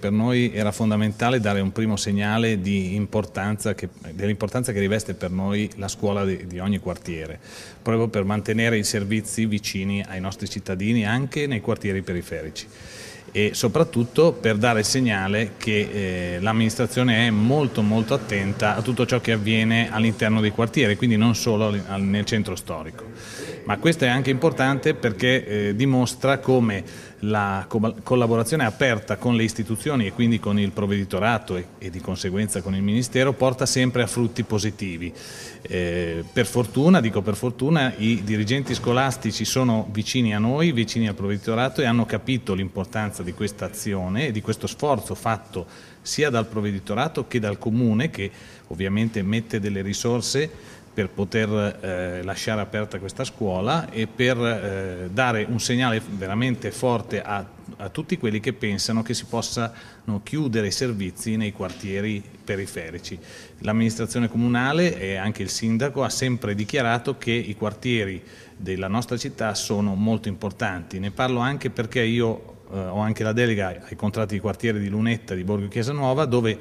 Per noi era fondamentale dare un primo segnale dell'importanza che, dell che riveste per noi la scuola di, di, ogni quartiere, proprio per mantenere i servizi vicini ai nostri cittadini anche nei quartieri periferici e soprattutto per dare il segnale che eh, l'amministrazione è molto molto attenta a tutto ciò che avviene all'interno dei quartieri, quindi non solo nel centro storico ma questo è anche importante perché eh, dimostra come la co collaborazione aperta con le istituzioni e quindi con il provveditorato e, e di conseguenza con il Ministero porta sempre a frutti positivi. Eh, per fortuna, dico per fortuna, i dirigenti scolastici sono vicini a noi, vicini al provveditorato e hanno capito l'importanza di questa azione e di questo sforzo fatto sia dal provveditorato che dal comune che ovviamente mette delle risorse per poter eh, lasciare aperta questa scuola e per eh, dare un segnale veramente forte a, a, tutti quelli che pensano che si possano chiudere i servizi nei quartieri periferici. L'amministrazione comunale e anche il sindaco ha sempre dichiarato che i quartieri della nostra città sono molto importanti. Ne parlo anche perché io eh, ho anche la delega ai contratti di quartiere di Lunetta, di Borgo Chiesa Nuova, dove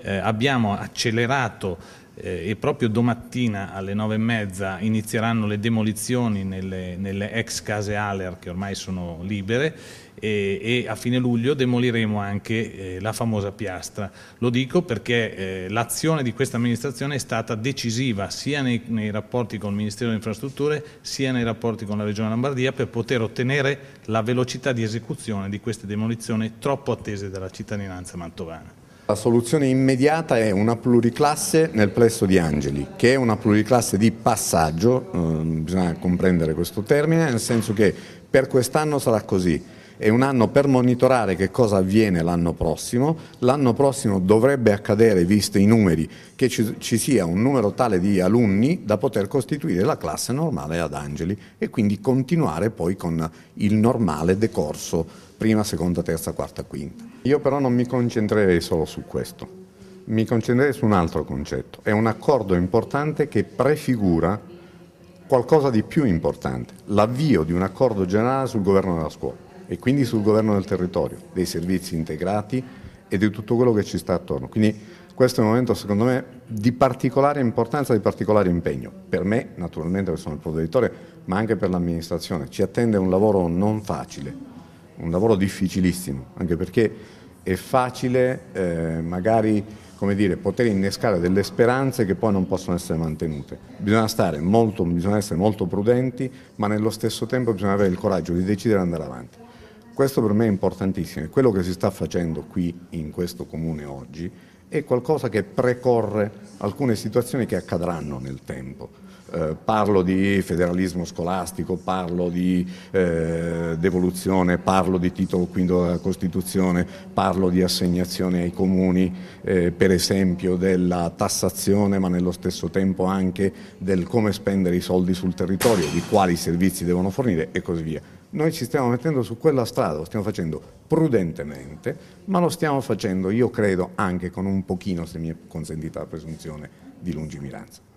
eh, abbiamo accelerato eh, e proprio domattina alle nove e mezza inizieranno le demolizioni nelle, nelle, ex case Aller che ormai sono libere e, e a fine luglio demoliremo anche eh, la famosa piastra. Lo dico perché eh, l'azione di questa amministrazione è stata decisiva sia nei, nei rapporti con il Ministero delle Infrastrutture sia nei rapporti con la Regione Lombardia per poter ottenere la velocità di esecuzione di queste demolizioni troppo attese dalla cittadinanza mantovana. La soluzione immediata è una pluriclasse nel plesso di Angeli, che è una pluriclasse di passaggio, ehm, bisogna comprendere questo termine, nel senso che per quest'anno sarà così. È un anno per monitorare che cosa avviene l'anno prossimo. L'anno prossimo dovrebbe accadere, visti i numeri, che ci, ci sia un numero tale di alunni da poter costituire la classe normale ad Angeli e quindi continuare poi con il normale decorso prima, seconda, terza, quarta, quinta. Io però non mi concentrerei solo su questo, mi concentrerei su un altro concetto. È un accordo importante che prefigura qualcosa di più importante, l'avvio di un accordo generale sul governo della scuola e quindi sul governo del territorio, dei servizi integrati e di tutto quello che ci sta attorno. Quindi questo è un momento secondo me di particolare importanza, di particolare impegno, per me naturalmente che sono il produttore, ma anche per l'amministrazione. Ci attende un lavoro non facile un lavoro difficilissimo, anche perché è facile eh, magari dire, poter innescare delle speranze che poi non possono essere mantenute. Bisogna, stare molto, bisogna essere molto prudenti, ma nello stesso tempo bisogna avere il coraggio di decidere di andare avanti. Questo per me è importantissimo e quello che si sta facendo qui in questo comune oggi è qualcosa che precorre alcune situazioni che accadranno nel tempo. Eh, parlo di federalismo scolastico, parlo di eh, devoluzione, parlo di titolo quinto della Costituzione, parlo di assegnazione ai comuni, eh, per esempio della tassazione, ma nello stesso tempo anche del come spendere i soldi sul territorio, di quali servizi devono fornire e così via. Noi ci stiamo mettendo su quella strada, lo stiamo facendo prudentemente, ma lo stiamo facendo, io credo, anche con un pochino, se mi è consentita la presunzione, di lungimiranza.